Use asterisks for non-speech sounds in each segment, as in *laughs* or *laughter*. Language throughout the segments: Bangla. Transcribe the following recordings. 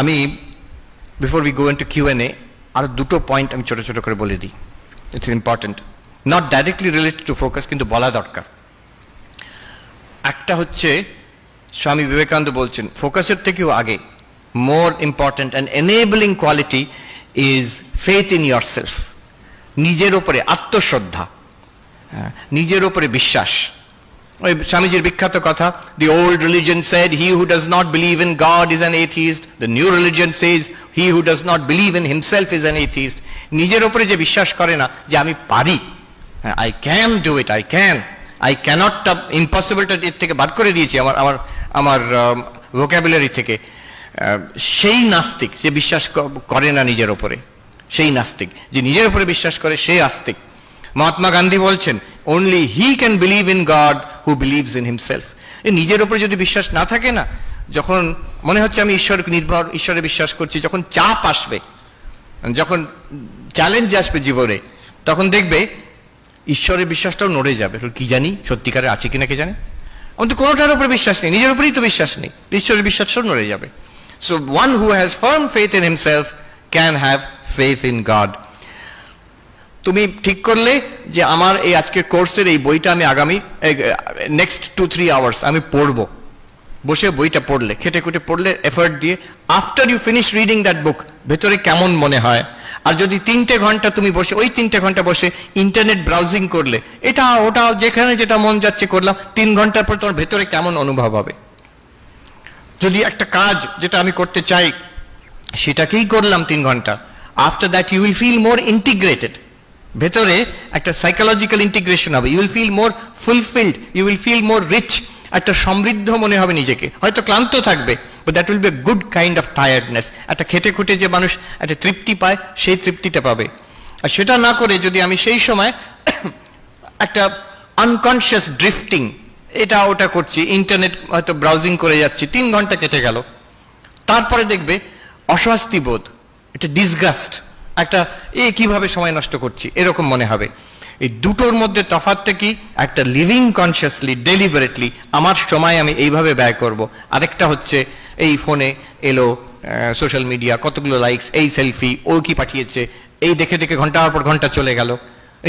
আমি before we go into Q and A আরো দুটো পয়েন্ট আমি ছোটো ছোটো করে বলে দিই it's important not directly related to focus কিন্তু বলা দরকার একটা হচ্ছে স্বামী বিবেকানন্দ বলছেন ফোকাসের থেকেও আগে more important and enabling quality is faith in yourself নিজের ওপরে আত্মশ্রদ্ধা নিজের ওপরে বিশ্বাস ওই স্বামীজির বিখ্যাত কথা the old religion said he who does not believe in God is an atheist the new religion says he who does not believe in himself is an atheist নিজের ওপরে যে বিশ্বাস করে না যে আমি পারি I can do it I can I ক্যানটটা ইম্পসিবলটা এর থেকে বাদ করে দিয়েছি আমার আমার আমার ভোক্যাবুলারি um, থেকে সেই নাস্তিক যে বিশ্বাস করে না নিজের ওপরে সেই নাস্তিক যে নিজের উপরে বিশ্বাস করে সেই আস্তিক মহাত্মা গান্ধী বলছেন only he can believe in God who believes in himself নিজের ওপরে যদি বিশ্বাস না থাকে না যখন মনে হচ্ছে আমি ঈশ্বর নির্ভর ঈশ্বরে বিশ্বাস করছি যখন চাপ আসবে যখন চ্যালেঞ্জ আসবে জীবনে তখন দেখবে ঈশ্বরের বিশ্বাসটাও নড়ে যাবে কি জানি সত্যিকারে আছে কি না কে জানে আমাদের কোনোটার উপরে বিশ্বাস নেই নিজের উপরেই তো বিশ্বাস নেই ঈশ্বরের বিশ্বাসটাও নড়ে যাবে so one who has firm faith in himself can have faith in God তুমি ঠিক করলে যে আমার এই আজকের কোর্সের এই বইটা আমি আগামী নেক্সট টু থ্রি আওয়ার্স আমি পড়বো বসে বইটা পড়লে খেটে খুঁটে পড়লে এফার্ট দিয়ে after you finish reading that book ভেতরে কেমন মনে হয় আর যদি তিনটে ঘন্টা তুমি বসে ওই তিনটে ঘন্টা বসে ইন্টারনেট ব্রাউজিং করলে এটা ওটা যেখানে যেটা মন যাচ্ছে করলাম তিন ঘন্টার পর তোমার ভেতরে কেমন অনুভব হবে যদি একটা কাজ যেটা আমি করতে চাই সেটাকেই করলাম তিন ঘন্টা after that you will feel more integrated ভেতরে একটা সাইকোলজিক্যাল ইন্টিগ্রেশন হবে you'll feel more fulfilled you will feel more rich একটা সমৃদ্ধ মনে হবে নিজেকে হয়তো ক্লান্ত থাকবে that will be good kind of tiredness একটা খেটে খুঁটে যে মানুষ একটা তৃপ্তি পায় সেই তৃপ্তিটা পাবে আর সেটা না করে যদি আমি সেই সময় *coughs* একটা আনকনসিয়াস ড্রিফটিং এটা ওটা করছি ইন্টারনেট হয়তো ব্রাউজিং করে যাচ্ছি তিন ঘন্টা কেটে গেল তারপরে দেখবে অস্বাস্তি বোধ এটা ডিসগাস্ট একটা এ কিভাবে সময় নষ্ট করছি এরকম মনে হবে এই দুটোর মধ্যে তফাতটা কি একটা লিভিং কনসিয়াসলি ডেলিভারেটলি আমার সময় আমি এইভাবে ব্যয় করব আরেকটা হচ্ছে এই ফোনে এলো সোশ্যাল মিডিয়া কতগুলো লাইকস এই সেলফি ও কি পাঠিয়েছে এই দেখে দেখে ঘন্টার পর ঘন্টা চলে গেল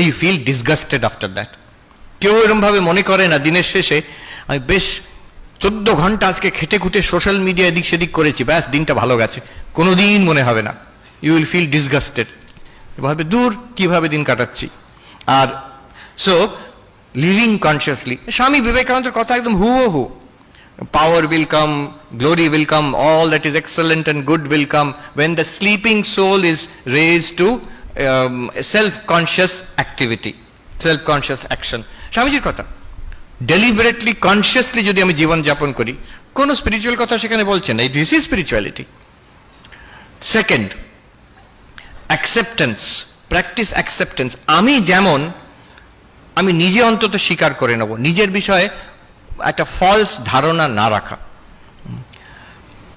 এই ফিল ডিসগাস্টেড আফটার দ্যাট কেউ এরমভাবে মনে করে না দিনের শেষে আমি বেশ চোদ্দ ঘন্টা আজকে খেটে খুঁটে সোশ্যাল মিডিয়া এদিক সেদিক করেছি ব্যাস দিনটা ভালো গেছে কোনো দিন মনে হবে না ইউ উইল ফিল ডিসগাস্টেড এভাবে দূর কিভাবে দিন কাটাচ্ছি আর সো লিভিং কনসিয়াসলি স্বামী বিবেকানন্দের কথা একদম হুও হু power will come, glory will come, all that is excellent and good will come when the sleeping soul is raised to um, self-conscious activity, self-conscious action. স্বামীজির কথা ডেলিবারেটলি কনসিয়াসলি যদি আমি জীবন যাপন করি কোনো স্পিরিচুয়াল কথা সেখানে বলছেন এই this is spirituality second acceptance practice acceptance আমি যেমন আমি নিজে অন্তত স্বীকার করে নেব নিজের বিষয়ে একটা ফলস ধারণা না রাখা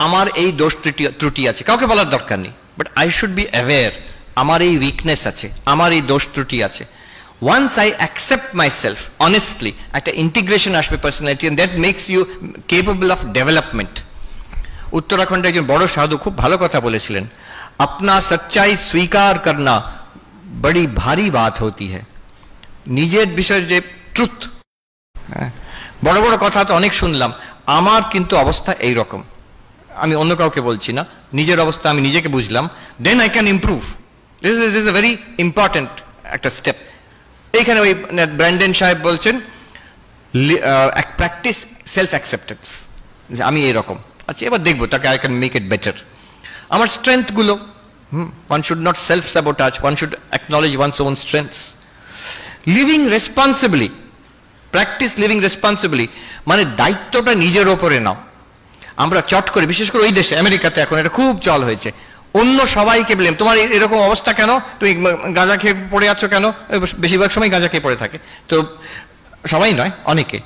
আমার এই দোষ ত্রুটি ত্রুটি আছে কাউকে বলার দরকার নেই but I should be aware আমার এই উইকনেস আছে আমার এই দোষ ত্রুটি আছে once I accept myself honestly একটা ইন্টিগ্রেশন আসবে personality that makes you capable of development উত্তরাখণ্ডে একজন বড় সাধু খুব ভালো কথা বলেছিলেন अपना सच्चाई स्वीकार करना बड़ी भारी बात होती है নিজের বিষয়ে যে ট্রুথ বড় বড় কথা তো অনেক শুনলাম আমার কিন্তু অবস্থা এই রকম আমি অন্য কাউকে বলছি না নিজের অবস্থা আমি নিজেকে বুঝলাম then I can improve this is is a very important একটা স্টেপ এইখানে ওই ব্র্যান্ডেন সাহেব বলছেন প্র্যাকটিস সেলফ অ্যাকসেপ্টেন্স যে আমি এরকম আচ্ছা এবার দেখবো তাকে I can make it better আমার স্ট্রেংথগুলো hmm one should not self sabotage one should acknowledge one's own strength living responsibly practice living responsibly মানে দায়িত্বটা নিজের ওপরে নাও আমরা চট করে বিশেষ করে ওই দেশে আমেরিকাতে এখন এটা খুব চল হয়েছে অন্য সবাইকে ব্লেম তোমার এরকম অবস্থা কেন তুমি গাঁজা খেয়ে পড়ে আছো কেন বেশিরভাগ সময় গাঁজা খেয়ে পড়ে থাকে তো সবাই নয় অনেকে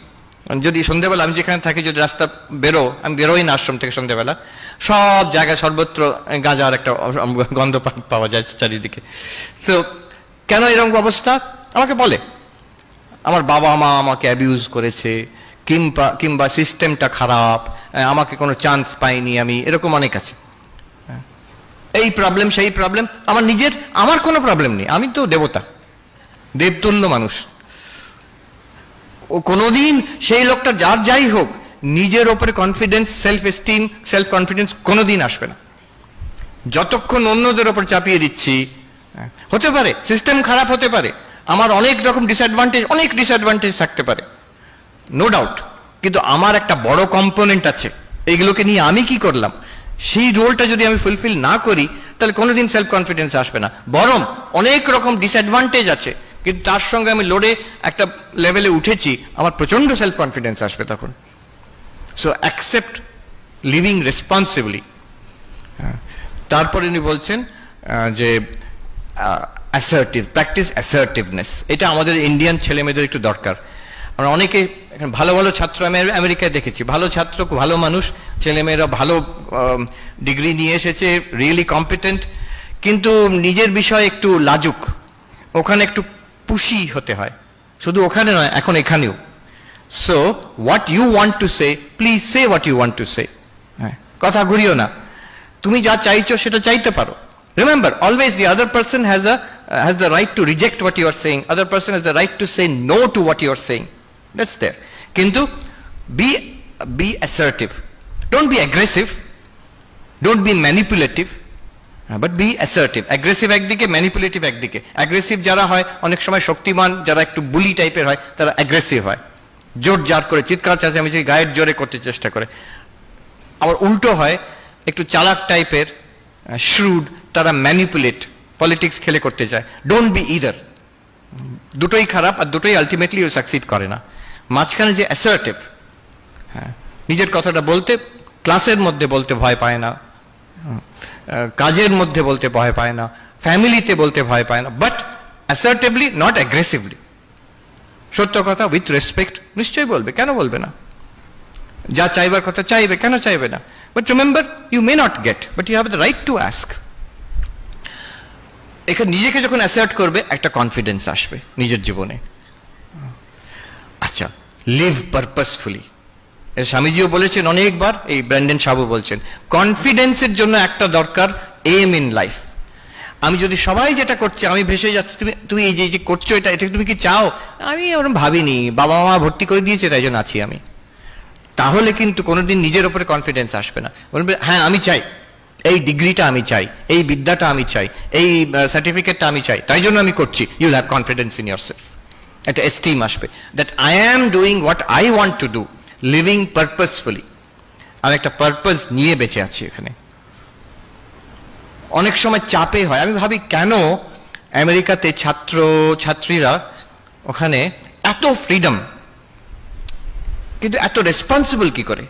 মানে যদি সন্ধ্যাবেলা আমি যেখানে থাকি যদি রাস্তা বেরো আমি বেরোই না আশ্রম থেকে সন্ধ্যাবেলা সব জায়গায় সর্বত্র গাঁজার একটা গন্ধ পাওয়া যায় চারিদিকে তো কেন এরকম অবস্থা আমাকে বলে আমার বাবা মা আমাকে অ্যাবিউজ করেছে কিংবা কিংবা সিস্টেমটা খারাপ আমাকে কোনো চান্স পাইনি আমি এরকম অনেক আছে এই প্রবলেম সেই প্রবলেম আমার নিজের আমার কোনো প্রবলেম নেই আমি তো দেবতা দেবতুল্য মানুষ ও কোনোদিন সেই লোকটা যার যাই হোক নিজের ওপরে confidence self esteem self confidence কোনোদিন আসবে না যতক্ষণ অন্যদের ওপর চাপিয়ে দিচ্ছি হতে পারে সিস্টেম খারাপ হতে পারে আমার অনেক রকম ডিসঅ্যাডভান্টেজ অনেক ডিসঅ্যাডভান্টেজ থাকতে পারে নো ডাউট কিন্তু আমার একটা বড় কম্পোনেন্ট আছে এইগুলোকে নিয়ে আমি কি করলাম সেই রোলটা যদি আমি ফুলফিল না করি তাহলে কোনোদিন সেলফ কনফিডেন্স আসবে না বরং অনেক রকম ডিসঅ্যাডভান্টেজ আছে কিন্তু তার সঙ্গে আমি লড়ে একটা লেভেলে উঠেছি আমার প্রচণ্ড সেলফ কনফিডেন্স আসবে তখন সো অ্যাকসেপ্ট লিভিং রেসপন্সিবলি তারপরে উনি বলছেন যে অ্যাসার্টিভ প্র্যাকটিস অ্যাসার্টিভনেস এটা আমাদের ইন্ডিয়ান ছেলেমেয়েদের একটু দরকার আমরা অনেকে ভালো ভালো ছাত্র আমি আমেরিকায় দেখেছি ভালো ছাত্র ভালো মানুষ ছেলেমেয়েরা ভালো ডিগ্রি নিয়ে এসেছে রিয়েলি কম্পিটেন্ট কিন্তু নিজের বিষয়ে একটু লাজুক ওখানে একটু পুষি হতে হয় শুধু ওখানে নয় এখন এখানেও so what you want to say please say what you want to say কথা ঘুরিও না তুমি যা চাইছো সেটা চাইতে পারো remember always the other person has a has the right to reject what you are saying other person has the right to say no to what you are saying that's there কিন্তু be be assertive don't be aggressive don't be manipulative but be assertive aggressive একদিকে ম্যানিপুলেটিভ একদিকে অ্যাগ্রেসিভ যারা হয় অনেক সময় শক্তিমান যারা একটু বুলি টাইপের হয় তারা অ্যাগ্রেসিভ হয় জোর জার করে চিৎকার চেঁচামেচি গায়ের জোরে করতে চেষ্টা করে আবার উল্টো হয় একটু চালাক টাইপের শ্রুড তারা ম্যানিপুলেট পলিটিক্স খেলে করতে চায় ডোন্ট বি ইদার দুটোই খারাপ আর দুটোই আলটিমেটলি ও সাকসিড করে না মাঝখানে যে অ্যাসার্টিভ হ্যাঁ নিজের কথাটা বলতে ক্লাসের মধ্যে বলতে ভয় পায় না কাজের মধ্যে বলতে ভয় পায় না ফ্যামিলিতে বলতে ভয় পায় না বাট অ্যাসার্টিভলি নট অ্যাগ্রেসিভলি সত্য কথা উইথ রেসপেক্ট নিশ্চয়ই বলবে কেন বলবে না যা চাইবার কথা চাইবে কেন চাইবে না but remember you may not get but you have the right to ask এখানে নিজেকে যখন অ্যাসার্ট করবে একটা কনফিডেন্স আসবে নিজের জীবনে আচ্ছা লিভ পারপাসফুলি স্বামীজিও বলেছেন অনেকবার এই ব্র্যান্ডেন সাবু বলছেন কনফিডেন্সের জন্য একটা দরকার এম ইন লাইফ আমি যদি সবাই যেটা করছে আমি ভেসে যাচ্ছি তুমি তুমি এই যে করছো এটা এটা তুমি কি চাও আমি ওরকম ভাবিনি বাবা মা ভর্তি করে দিয়েছে তাই জন্য আছি আমি তাহলে কিন্তু কোনোদিন নিজের ওপরে কনফিডেন্স আসবে না বলবে হ্যাঁ আমি চাই এই ডিগ্রিটা আমি চাই এই বিদ্যাটা আমি চাই এই সার্টিফিকেটটা আমি চাই তাই জন্য আমি করছি you'll have confidence in yourself একটা এস্টিম আসবে that I am doing what I want to do living purposefully আমি একটা পারপাস নিয়ে বেঁচে আছি এখানে অনেক সময় চাপে হয় আমি ভাবি কেন আমেরিকাতে ছাত্র ছাত্রীরা ওখানে এত ফ্রিডম কিন্তু এত রেসপন্সিবল কি করে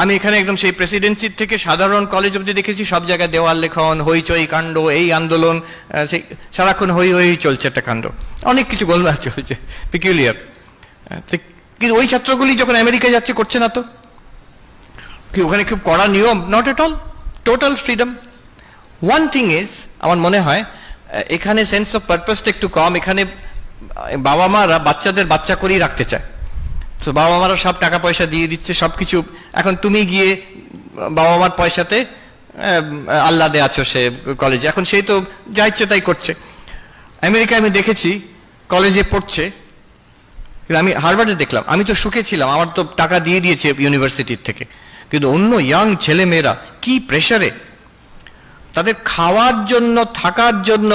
আমি এখানে একদম সেই প্রেসিডেন্সির থেকে সাধারণ কলেজ অব্দি দেখেছি সব জায়গায় দেওয়াল লেখন হইচই কাণ্ড এই আন্দোলন সেই সারাক্ষণ হই হই চলছে একটা কাণ্ড অনেক কিছু গোলমাল চলছে পিকিউলিয়ার কিন্তু ওই ছাত্রগুলি যখন আমেরিকায় যাচ্ছে করছে না তো কি ওখানে খুব কড়া নিয়ম not at all total freedom one thing is আমার মনে হয় এখানে সেন্স অফ পারপাসটা একটু কম এখানে বাবা মারা বাচ্চাদের বাচ্চা করেই রাখতে চায় তো বাবা মারা সব টাকা পয়সা দিয়ে দিচ্ছে সব কিছু এখন তুমি গিয়ে বাবা মার পয়সাতে আল্লাদে আছো সে কলেজে এখন সেই তো যা ইচ্ছে তাই করছে আমেরিকায় আমি দেখেছি কলেজে পড়ছে কিন্তু আমি হার্ভার্ডে দেখলাম আমি তো সুখে ছিলাম আমার তো টাকা দিয়ে দিয়েছে ইউনিভার্সিটির থেকে কিন্তু অন্য ইয়াং ছেলেমেয়েরা কি প্রেশারে তাদের খাওয়ার জন্য থাকার জন্য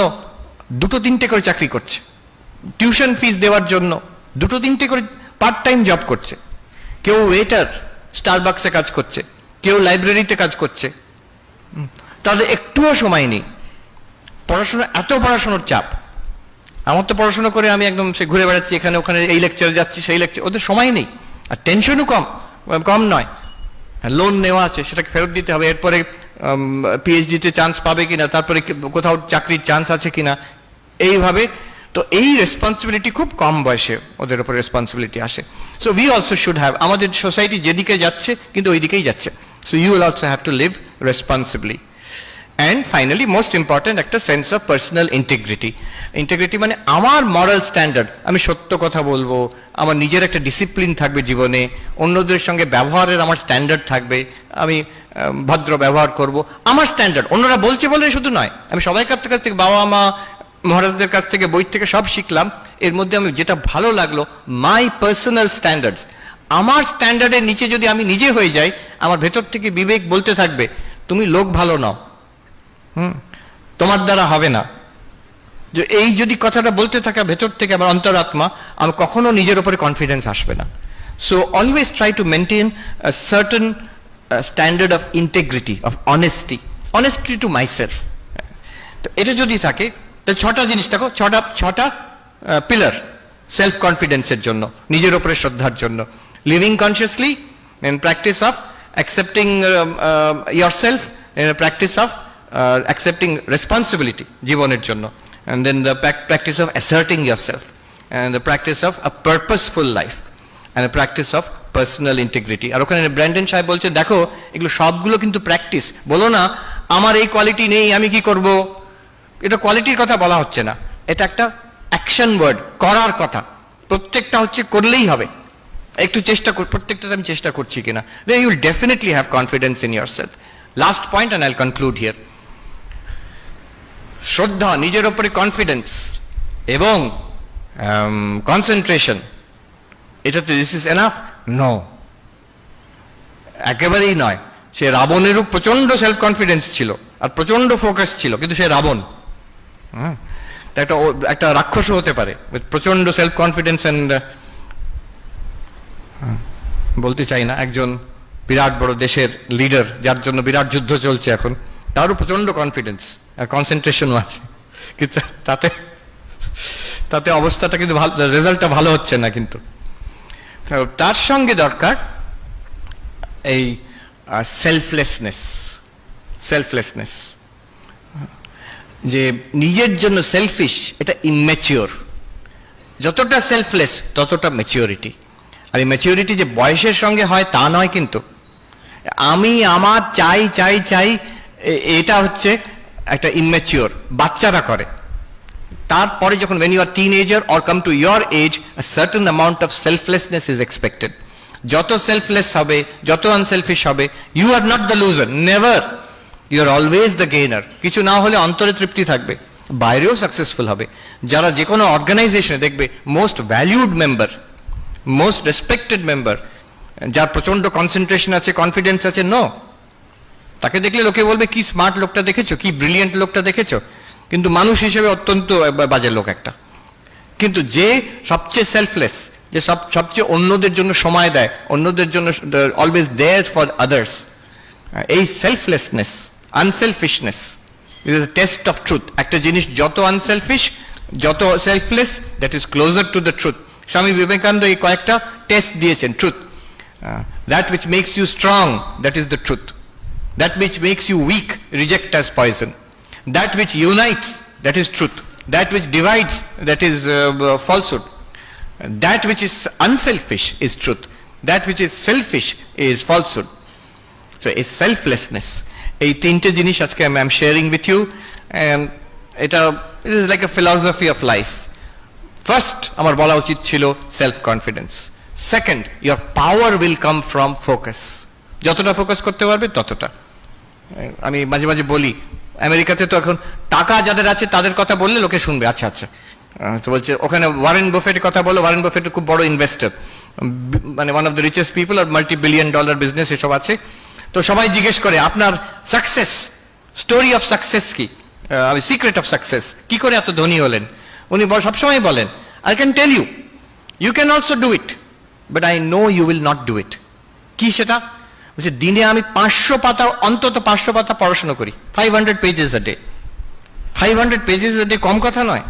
দুটো তিনটে করে চাকরি করছে টিউশন ফিস দেওয়ার জন্য দুটো তিনটে করে পার্ট টাইম জব করছে কেউ ওয়েটার বাক্সে কাজ করছে কেউ লাইব্রেরিতে কাজ করছে তাদের একটুও সময় নেই পড়াশোনা এত পড়াশোনার চাপ আমার তো পড়াশোনা করে আমি একদম সে ঘুরে বেড়াচ্ছি এখানে ওখানে এই লেকচারে যাচ্ছি সেই লেকচার ওদের সময় নেই আর টেনশনও কম কম নয় লোন হ্যাঁ, নেওয়া আছে সেটাকে ফেরত দিতে হবে এরপরে পিএইচডিতে চান্স পাবে কিনা তারপরে কোথাও চাকরির চান্স আছে কিনা এইভাবে তো এই রেসপন্সিবিলিটি খুব কম বয়সে ওদের উপর রেসপন্সিবিলিটি আসে so we also should have আমাদের সোসাইটি যেদিকে যাচ্ছে কিন্তু ওইদিকেই যাচ্ছে so you will also have to live responsibly and finally most important একটা sense of personal integrity integrity মানে আমার মরাল স্ট্যান্ডার্ড আমি সত্য কথা বলবো আমার নিজের একটা ডিসিপ্লিন থাকবে জীবনে অন্যদের সঙ্গে ব্যবহারের আমার স্ট্যান্ডার্ড থাকবে আমি ভদ্র ব্যবহার করব আমার স্ট্যান্ডার্ড অন্যরা বলছে বলে শুধু নয় আমি সবাই কাছ থেকে বাবা মা মহারাজদের কাছ থেকে বই থেকে সব শিখলাম এর মধ্যে আমি যেটা ভালো লাগলো মাই পার্সোনাল স্ট্যান্ডার্ডস আমার স্ট্যান্ডার্ডের নিচে যদি আমি নিজে হয়ে যাই আমার ভেতর থেকে বিবেক বলতে থাকবে তুমি লোক ভালো নাও হুম তোমার দ্বারা হবে না যে এই যদি কথাটা বলতে থাকা ভেতর থেকে আমার অন্তরাত্মা আমি কখনো নিজের ওপরে কনফিডেন্স আসবে না so always try to maintain certain standard of integrity of honesty honesty to myself তো এটা যদি থাকে তাহলে ছটা জিনিস দেখো ছটা ছটা পিলার সেলফ কনফিডেন্সের জন্য নিজের ওপরে শ্রদ্ধার জন্য living consciously in practice of accepting yourself in practice of accepting uh, responsibility জীবনের জন্য and then the practice of asserting yourself and the practice of a purposeful life and practice of personal integrity আর ওখানে ব্র্যান্ডেন সাহেব বলছে দেখো এগুলো সবগুলো কিন্তু প্র্যাকটিস বলো না আমার এই কোয়ালিটি নেই আমি কি করব এটা কোয়ালিটির কথা বলা হচ্ছে না এটা একটা অ্যাকশন ওয়ার্ড করার কথা প্রত্যেকটা হচ্ছে করলেই হবে একটু চেষ্টা কর আমি চেষ্টা করছি কিনা you'll definitely have confidence in yourself last point and I'll conclude here শ্রদ্ধা নিজের ওপরে কনফিডেন্স এবং কনসেন্ট্রেশন um, এটাতে দিস ইজ এনাফ ন একেবারেই নয় সে রাবণেরও প্রচণ্ড সেলফ কনফিডেন্স ছিল আর প্রচণ্ড ফোকাস ছিল কিন্তু সে রাবণ হ্যাঁ একটা একটা রাক্ষসও হতে পারে প্রচণ্ড সেলফ কনফিডেন্স অ্যান্ড বলতে চাই না একজন বিরাট বড় দেশের লিডার যার জন্য বিরাট যুদ্ধ চলছে এখন তারও প্রচণ্ড কনফিডেন্স আর কনসেন্ট্রেশনও আছে কিন্তু তাতে তাতে অবস্থাটা কিন্তু ভালো রেজাল্টটা ভালো হচ্ছে না কিন্তু তার সঙ্গে দরকার এই সেলফলেসনেস সেলফলেসনেস যে নিজের জন্য সেলফিশ এটা ইমেচিওর যতটা সেলফলেস ততটা ম্যাচিওরিটি আর এই ম্যাচিওরিটি যে বয়সের সঙ্গে হয় তা নয় কিন্তু আমি আমার চাই চাই চাই এটা হচ্ছে একটা ইমেচিওর বাচ্চারা করে তারপরে যখন ওয়েন ইউ আর এজার or come to your age certain amount of selflessness is expected যত সেলফলেস হবে যত আনসেলফিশ হবে you are not the loser never you are always the gainer কিছু না হলে অন্তরে তৃপ্তি থাকবে বাইরেও সাকসেসফুল হবে যারা যে কোনো অর্গানাইজেশনে দেখবে most valued member most respected member যার প্রচন্ড কনসেন্ট্রেশন আছে কনফিডেন্স আছে নো তাকে দেখলে লোকে বলবে কি স্মার্ট লোকটা দেখেছো কি ব্রিলিয়েন্ট লোকটা দেখেছো কিন্তু মানুষ হিসেবে অত্যন্ত বাজে লোক একটা কিন্তু যে সবচেয়ে সেলফলেস যে সব সবচেয়ে অন্যদের জন্য সময় দেয় অন্যদের জন্য অলওয়েজ দেয়ার ফর আদার্স এই selflessness unselfishness is a test of truth একটা জিনিস যত আনসেলফিশ যত selfless that is closer to the truth Swami Vivekananda এই কয়েকটা টেস্ট দিয়েছেন truth that which makes you strong that is the truth That which makes you weak, reject as poison. That which unites, that is truth. That which divides, that is uh, falsehood. That which is unselfish is truth. That which is selfish is falsehood. So is selflessness. এই তিনটে জিনিস আজকে আমি আম শেয়ারিং উইথ ইউ এটা it is like a philosophy of life first আমার বলা উচিত ছিল self confidence second your power will come from focus যতটা ফোকাস করতে পারবে ততটা আমি মাঝে মাঝে বলি আমেরিকাতে তো এখন টাকা যাদের আছে তাদের কথা বললে লোকে শুনবে আচ্ছা আচ্ছা তো বলছে ওখানে ওয়ারেন বোফেটের কথা বলো ওয়ারেন বোফেট খুব বড় ইনভেস্টর মানে one of the richest people আর মাল্টি বিলিয়ন ডলার বিজনেস এসব আছে তো সবাই জিজ্ঞেস করে আপনার সাকসেস স্টোরি অফ সাকসেস কি সিক্রেট অফ সাকসেস কি করে এত ধনী হলেন উনি সবসময় বলেন I can tell you you can also do it but I know you will not do it কি সেটা বলছে দিনে আমি পাঁচশো পাতা অন্তত পাঁচশো পাতা পড়াশোনা করি five hundred pages a day five hundred pages a day কম কথা নয়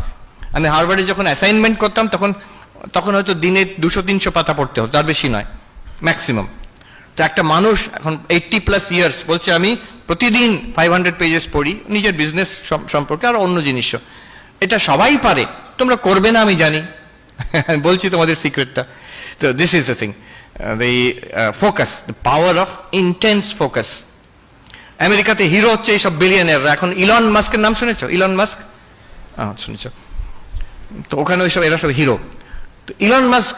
আমি হারবারে যখন অ্যাসাইনমেন্ট করতাম তখন তখন হয়তো দিনে দুশো তিনশো পাতা পড়তে হতো তার বেশি নয় ম্যাক্সিমাম তো একটা মানুষ এখন এইটটি প্লাস ইয়ার্স বলছে আমি প্রতিদিন ফাইভ হান্ড্রেড পেজেস পড়ি নিজের বিজনেস সম্পর্কে আর অন্য জিনিসও এটা সবাই পারে তোমরা করবে না আমি জানি *laughs* বলছি তোমাদের সিক্রেটটা তো this is the thing Uh, the uh, focus the power of intense focus আমেরিকাতে হিরো হচ্ছে এইসব বিলিয়নিয়াররা এখন ইলন মাস্কের নাম শুনেছ ইলন মাস্ক শুনেছ তো ওখানে ওইসব এরা সব হিরো তো ইলন মাস্ক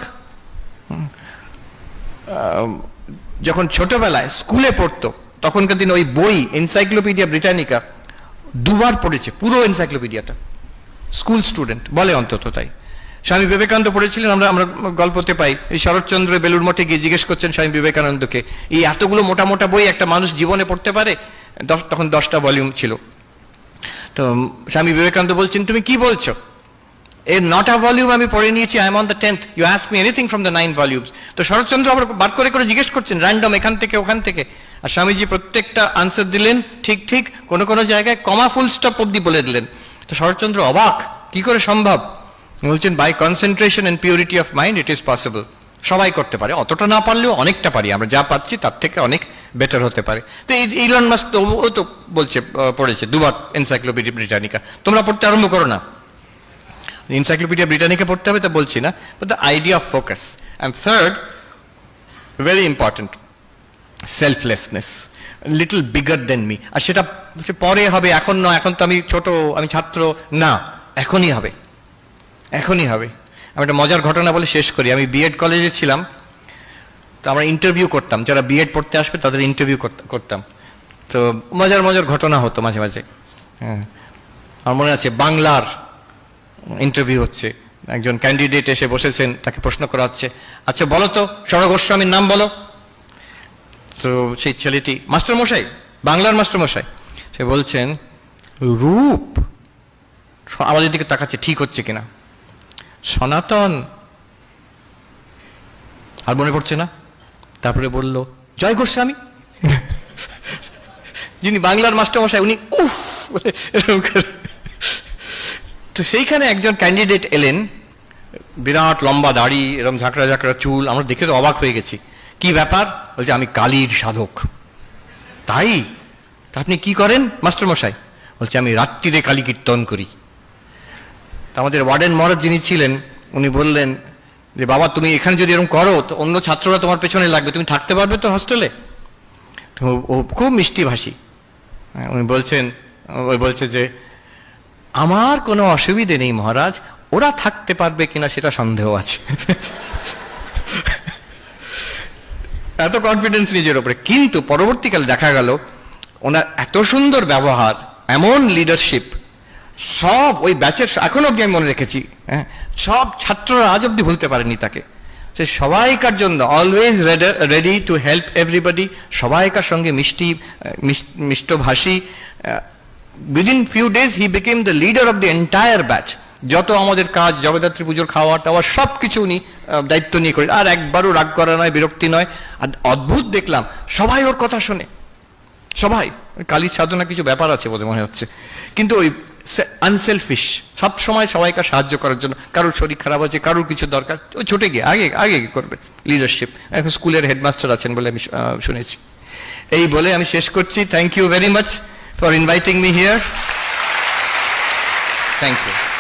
যখন ছোটবেলায় স্কুলে পড়তো তখনকার দিন ওই বই এনসাইক্লোপিডিয়া ব্রিটানিকা দুবার পড়েছে পুরো এনসাইক্লোপিডিয়াটা স্কুল স্টুডেন্ট বলে অন্তত তাই স্বামী বিবেকানন্দ পড়েছিলেন আমরা আমরা গল্পতে পাই এই শরৎচন্দ্র বেলুর মঠে গিয়ে জিজ্ঞেস করছেন স্বামী বিবেকানন্দকে এই এতগুলো মোটা মোটা বই একটা মানুষ জীবনে পড়তে পারে দশ তখন দশটা ভলিউম ছিল তো স্বামী বিবেকানন্দ বলছেন তুমি কি বলছো এর নটা ভলিউম আমি পড়ে নিয়েছি I am on the tenth you ask me anything from the nine volumes তো শরৎচন্দ্র আবার বার করে করে জিজ্ঞেস করছেন র্যান্ডম এখান থেকে ওখান থেকে আর স্বামীজি প্রত্যেকটা আনসার দিলেন ঠিক ঠিক কোনো কোনো জায়গায় কমা ফুল স্টপ অব্দি বলে দিলেন তো শরৎচন্দ্র অবাক কি করে সম্ভব বলছেন by concentration and purity of mind it is possible সবাই করতে পারে অতটা না পারলেও অনেকটা পারি আমরা যা পাচ্ছি তার থেকে অনেক বেটার হতে পারে তো ইলন মাস তো ও তো বলছে পড়েছে দুবার এনসাইক্লোপিডিয়া ব্রিটানিকা তোমরা পড়তে আরম্ভ করো না এনসাইক্লোপিডিয়া ব্রিটানিকা পড়তে হবে তা বলছি না but the idea of focus and third very important selflessness little bigger than me আর সেটা পরে হবে এখন না এখন তো আমি ছোট আমি ছাত্র না এখনই হবে এখনই হবে আমি একটা মজার ঘটনা বলে শেষ করি আমি বিএড কলেজে ছিলাম তো আমরা ইন্টারভিউ করতাম যারা বিএড পড়তে আসবে তাদের ইন্টারভিউ করতাম তো মজার মজার ঘটনা হতো মাঝে মাঝে হ্যাঁ আমার মনে আছে বাংলার ইন্টারভিউ হচ্ছে একজন ক্যান্ডিডেট এসে বসেছেন তাকে প্রশ্ন করা হচ্ছে আচ্ছা বলো তো সর গোস্বামীর নাম বলো তো সেই ছেলেটি মাস্টারমশাই বাংলার মাস্টারমশাই সে বলছেন রূপ আমাদের দিকে তাকাচ্ছে ঠিক হচ্ছে কিনা সনাতন আর মনে পড়ছে না তারপরে বলল জয় গোস্বামী *laughs* যিনি বাংলার মাস্টারমশাই উনি উফ তো সেইখানে একজন ক্যান্ডিডেট এলেন বিরাট লম্বা দাড়ি এরম ঝাঁকড়া ঝাঁকড়া চুল আমরা দেখে তো অবাক হয়ে গেছি কি ব্যাপার বলছে আমি কালীর সাধক তাই তা আপনি কি করেন মাস্টারমশাই বলছে আমি রাত্রিরে কালী কীর্তন করি আমাদের ওয়ার্ডেন মহারাজ যিনি ছিলেন উনি বললেন যে বাবা তুমি এখানে যদি এরকম করো তো অন্য ছাত্ররা তোমার পেছনে লাগবে তুমি থাকতে পারবে তো হস্টেলে ও খুব মিষ্টি ভাষী হ্যাঁ, উনি বলছেন ওই বলছে যে আমার কোনো অসুবিধে নেই মহারাজ ওরা থাকতে পারবে কিনা সেটা সন্দেহ আছে *laughs* এত কনফিডেন্স নিজের ওপরে কিন্তু পরবর্তীকালে দেখা গেল ওনার এত সুন্দর ব্যবহার এমন লিডারশিপ সব ওই ব্যাচের এখন অব্দি আমি মনে রেখেছি হ্যাঁ সব ছাত্ররা আজ অব্দি ভুলতে পারেনি তাকে সে সবাইকার জন্য always ready to help everybody সবাইকার সঙ্গে মিষ্টি মিষ্টভাষী within few days he became the leader of the entire batch যত আমাদের কাজ জগদ্ধাত্রী পুজোর খাওয়া টাওয়া সব কিছু উনি দায়িত্ব নিয়ে করেন আর একবারও রাগ করা নয় বিরক্তি নয় আর অদ্ভুত দেখলাম সবাই ওর কথা শোনে সবাই কালীর সাধনা কিছু ব্যাপার আছে বলে মনে হচ্ছে কিন্তু ওই আনসেলফিশ সব সময় সবাইকে সাহায্য করার জন্য কারোর শরীর খারাপ আছে কারোর কিছু দরকার ও ছুটে গিয়ে আগে আগে করবে লিডারশিপ এখন স্কুলের হেডমাস্টার আছেন বলে আমি শুনেছি এই বলে আমি শেষ করছি thank you very much for inviting me here thank you